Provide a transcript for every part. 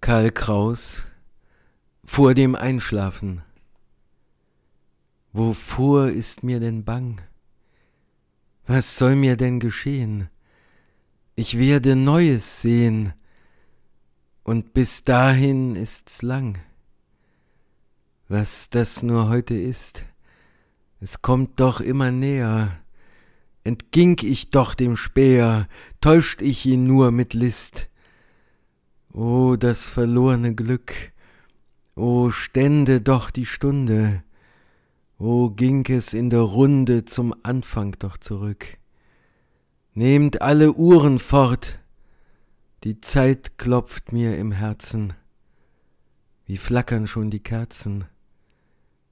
Karl Kraus vor dem Einschlafen. Wovor ist mir denn bang? Was soll mir denn geschehen? Ich werde Neues sehen, und bis dahin ist's lang. Was das nur heute ist, es kommt doch immer näher. Entging ich doch dem Speer, täuscht ich ihn nur mit List, O das verlorene Glück, o stände doch die Stunde, o ging es in der Runde zum Anfang doch zurück. Nehmt alle Uhren fort, die Zeit klopft mir im Herzen, wie flackern schon die Kerzen,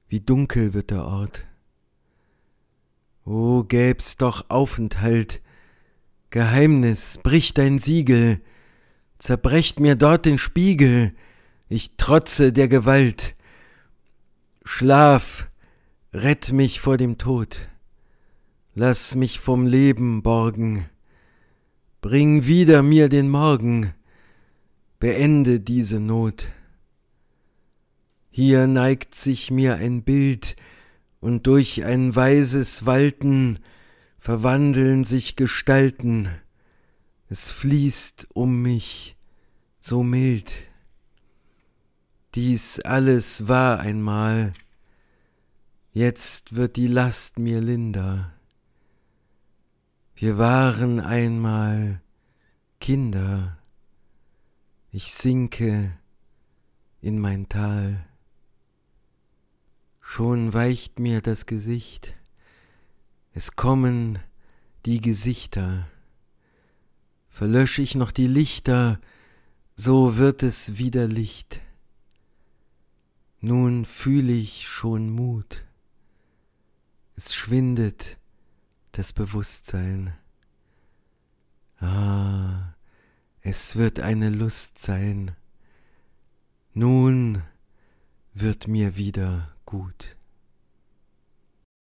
wie dunkel wird der Ort. O gäb's doch Aufenthalt, Geheimnis, brich dein Siegel, zerbrecht mir dort den Spiegel, ich trotze der Gewalt. Schlaf, rett mich vor dem Tod, lass mich vom Leben borgen, bring wieder mir den Morgen, beende diese Not. Hier neigt sich mir ein Bild, und durch ein weises Walten verwandeln sich Gestalten, es fließt um mich, so mild. Dies alles war einmal, jetzt wird die Last mir linder. Wir waren einmal Kinder, ich sinke in mein Tal. Schon weicht mir das Gesicht, es kommen die Gesichter. Verlösch ich noch die Lichter, so wird es wieder Licht. Nun fühle ich schon Mut. Es schwindet das Bewusstsein. Ah, es wird eine Lust sein. Nun wird mir wieder gut.